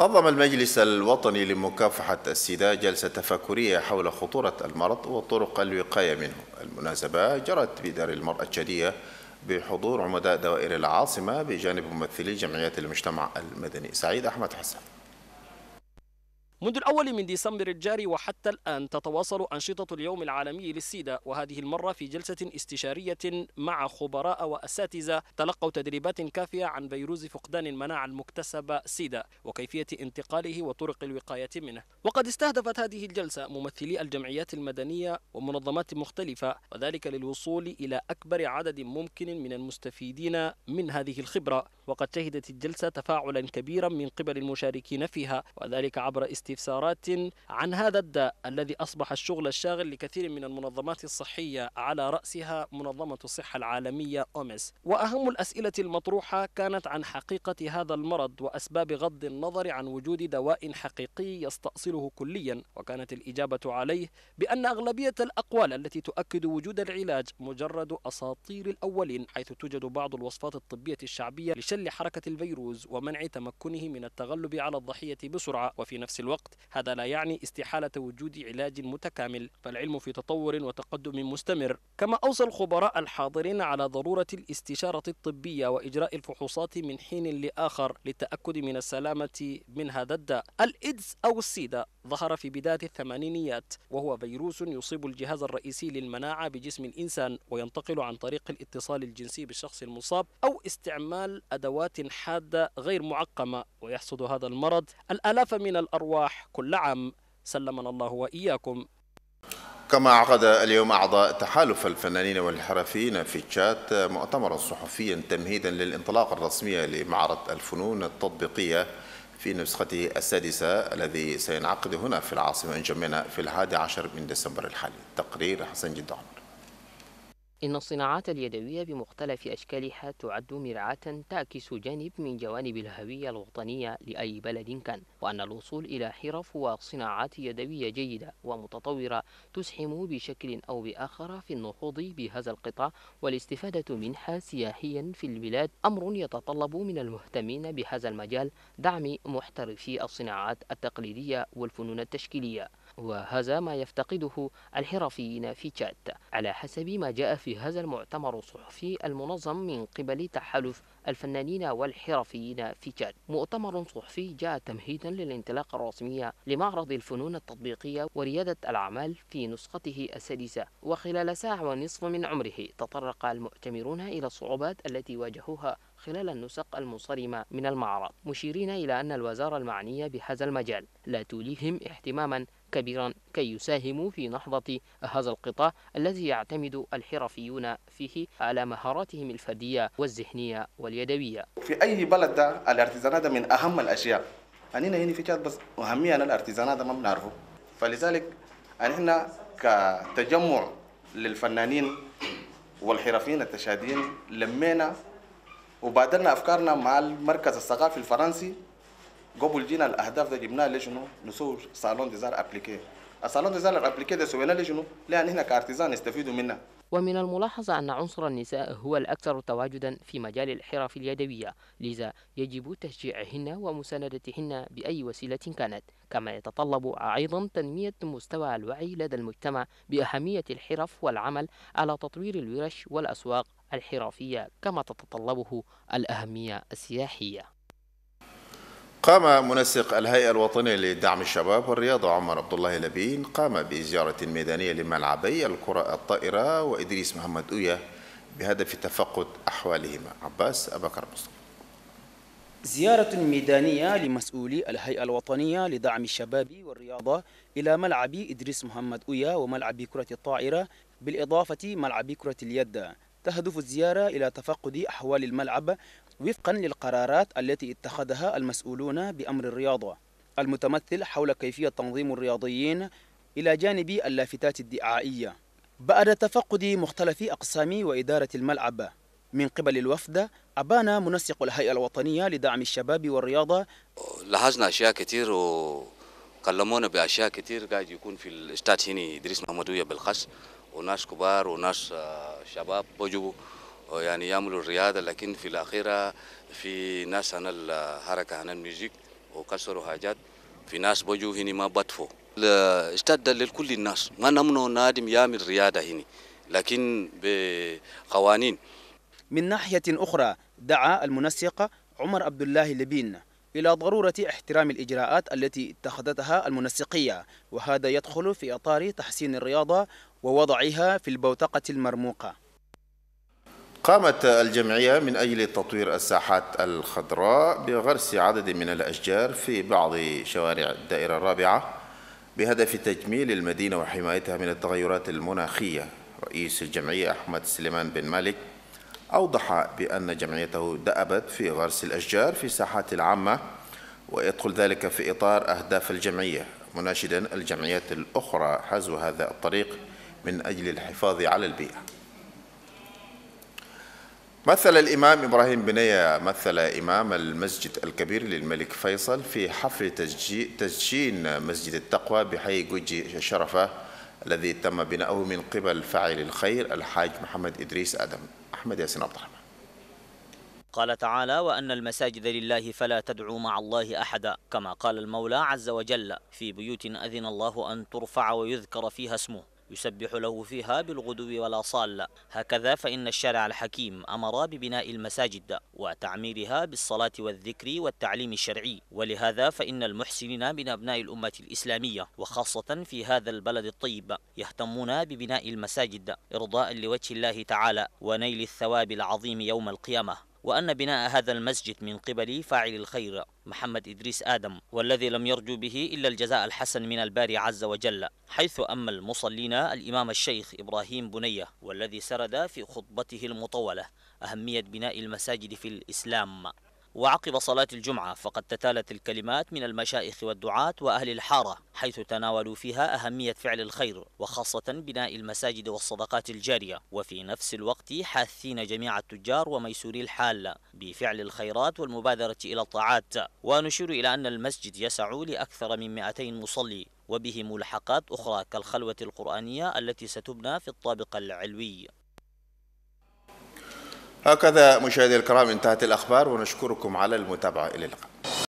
نظم المجلس الوطني لمكافحة السيدة جلسة تفكرية حول خطورة المرض وطرق الوقاية منه المناسبة جرت بدار المرأة الشديدة بحضور عمداء دوائر العاصمة بجانب ممثلي جمعيات المجتمع المدني سعيد أحمد حسن منذ الأول من ديسمبر الجاري وحتى الآن تتواصل أنشطة اليوم العالمي للسيدا وهذه المرة في جلسة استشارية مع خبراء وأساتذة تلقوا تدريبات كافية عن فيروس فقدان المناعة المكتسبة سيدا وكيفية انتقاله وطرق الوقاية منه وقد استهدفت هذه الجلسة ممثلي الجمعيات المدنية ومنظمات مختلفة وذلك للوصول إلى أكبر عدد ممكن من المستفيدين من هذه الخبرة وقد شهدت الجلسة تفاعلا كبيرا من قبل المشاركين فيها وذلك عبر استفسارات عن هذا الداء الذي أصبح الشغل الشاغل لكثير من المنظمات الصحية على رأسها منظمة الصحة العالمية أومس وأهم الأسئلة المطروحة كانت عن حقيقة هذا المرض وأسباب غض النظر عن وجود دواء حقيقي يستأصله كليا وكانت الإجابة عليه بأن أغلبية الأقوال التي تؤكد وجود العلاج مجرد أساطير الأولين حيث توجد بعض الوصفات الطبية الشعبية لشل مؤثر لحركة الفيروس ومنع تمكنه من التغلب على الضحية بسرعة وفي نفس الوقت هذا لا يعني استحالة وجود علاج متكامل فالعلم في تطور وتقدم مستمر كما أوصى الخبراء الحاضرين على ضرورة الاستشارة الطبية وإجراء الفحوصات من حين لآخر للتأكد من السلامة من هذا الداء الإيدز أو السيدا ظهر في بداية الثمانينيات وهو فيروس يصيب الجهاز الرئيسي للمناعة بجسم الإنسان وينتقل عن طريق الاتصال الجنسي بالشخص المصاب أو استعمال أدوات حادة غير معقمة ويحصد هذا المرض الآلاف من الأرواح كل عام سلمنا الله وإياكم كما عقد اليوم أعضاء تحالف الفنانين والحرفيين في تشات مؤتمرا صحفيا تمهيدا للانطلاق الرسمية لمعرض الفنون التطبيقية في نسخته السادسة الذي سينعقد هنا في العاصمة إن جمعنا في الحادي عشر من ديسمبر الحالي تقرير حسن جد عمر إن الصناعات اليدوية بمختلف أشكالها تعد مرعاة تعكس جانب من جوانب الهوية الوطنية لأي بلد كان وأن الوصول إلى حرف وصناعات يدوية جيدة ومتطورة تسهم بشكل أو بآخر في النهوض بهذا القطاع والاستفادة منها سياحيا في البلاد أمر يتطلب من المهتمين بهذا المجال دعم محترفي الصناعات التقليدية والفنون التشكيلية وهذا ما يفتقده الحرفيين في تشاد على حسب ما جاء في هذا المؤتمر الصحفي المنظم من قبل تحالف الفنانين والحرفيين في تشاد مؤتمر صحفي جاء تمهيدا للانطلاقة الرسمية لمعرض الفنون التطبيقية وريادة الأعمال في نسخته السادسة وخلال ساعة ونصف من عمره تطرق المؤتمرون إلى الصعوبات التي واجهوها خلال النسق المنصرمة من المعرض مشيرين إلى أن الوزارة المعنية بهذا المجال لا توليهم اهتماما كبيرا كي يساهموا في نهضة هذا القطاع الذي يعتمد الحرفيون فيه على مهاراتهم الفردية والذهنية واليدوية في أي بلد ده الارتزانات من أهم الأشياء أننا هنا في تشاد بس أهمية أن الارتزانات ما بنعرفه فلذلك احنا كتجمع للفنانين والحرفيين التشاديين لمينا وبادلنا افكارنا مع المركز الثقافي الفرنسي قبل جينا الاهداف ده جبناها لشنو؟ نسوي صالون ديزار ابليكي. الصالون ديزار ابليكي ده سويناه لشنو؟ لان هنا كارتيزان يستفيدوا منه. ومن الملاحظ أن عنصر النساء هو الأكثر تواجدا في مجال الحرف اليدوية لذا يجب تشجيعهن ومساندتهن بأي وسيلة كانت كما يتطلب أيضا تنمية مستوى الوعي لدى المجتمع بأهمية الحرف والعمل على تطوير الورش والأسواق الحرفية كما تتطلبه الأهمية السياحية قام منسق الهيئة الوطنية لدعم الشباب والرياضة عمر عبد الله لبين قام بزيارة ميدانية لملعبي الكرة الطائرة وإدريس محمد أوية بهدف تفقد أحوالهما عباس أبكر مصطفى زيارة ميدانية لمسؤولي الهيئة الوطنية لدعم الشباب والرياضة إلى ملعب إدريس محمد أويا وملعب كرة الطائرة بالإضافة ملعب كرة اليد تهدف الزيارة إلى تفقد أحوال الملعب وفقا للقرارات التي اتخذها المسؤولون بأمر الرياضة المتمثل حول كيفية تنظيم الرياضيين إلى جانب اللافتات الدعائية بعد تفقد مختلف أقسام وإدارة الملعب من قبل الوفد أبان منسق الهيئة الوطنية لدعم الشباب والرياضة لاحظنا أشياء كثير وكلمونا بأشياء كثير قاعد يكون في الاستاد هنا إدريس محمدوية بالخاص وناس كبار وناس آه، شباب بجوا آه، يعني يعملوا الرياضة لكن في الأخيرة في ناس عن الحركة عن الميوزيك وكسروا حاجات في ناس بجوا هنا ما بطفوا استاد لكل الناس ما نمنو نادم يعمل رياضة هنا لكن بقوانين من ناحية أخرى دعا المنسق عمر عبد الله لبين إلى ضرورة احترام الإجراءات التي اتخذتها المنسقية وهذا يدخل في إطار تحسين الرياضة ووضعها في البوتقة المرموقة قامت الجمعية من أجل تطوير الساحات الخضراء بغرس عدد من الأشجار في بعض شوارع الدائرة الرابعة بهدف تجميل المدينة وحمايتها من التغيرات المناخية رئيس الجمعية أحمد سليمان بن مالك أوضح بأن جمعيته دأبت في غرس الأشجار في الساحات العامة ويدخل ذلك في إطار أهداف الجمعية مناشدا الجمعيات الأخرى حزو هذا الطريق من أجل الحفاظ على البيئة مثل الإمام إبراهيم بنية مثل إمام المسجد الكبير للملك فيصل في حفل تسجين مسجد التقوى بحي جوجي شرفة الذي تم بناؤه من قبل فاعل الخير الحاج محمد إدريس أدم أحمد ياسين عبد الرحمن قال تعالى وأن المساجد لله فلا تدعوا مع الله أحدا كما قال المولى عز وجل في بيوت أذن الله أن ترفع ويذكر فيها اسمه يسبح له فيها بالغدو والآصال هكذا فإن الشارع الحكيم أمر ببناء المساجد وتعميرها بالصلاة والذكر والتعليم الشرعي ولهذا فإن المحسنين من أبناء الأمة الإسلامية وخاصة في هذا البلد الطيب يهتمون ببناء المساجد إرضاء لوجه الله تعالى ونيل الثواب العظيم يوم القيامة وأن بناء هذا المسجد من قبل فاعل الخير محمد إدريس آدم والذي لم يرجو به إلا الجزاء الحسن من الباري عز وجل حيث أما المصلين الإمام الشيخ إبراهيم بنية والذي سرد في خطبته المطولة أهمية بناء المساجد في الإسلام وعقب صلاة الجمعة فقد تتالت الكلمات من المشايخ والدعاة وأهل الحارة حيث تناولوا فيها أهمية فعل الخير وخاصة بناء المساجد والصدقات الجارية وفي نفس الوقت حاثين جميع التجار وميسوري الحال بفعل الخيرات والمبادرة إلى الطاعات ونشير إلى أن المسجد يسع لأكثر من 200 مصلي وبه ملحقات أخرى كالخلوة القرآنية التي ستبنى في الطابق العلوي هكذا مشاهدي الكرام انتهت الأخبار ونشكركم على المتابعة إلى اللقاء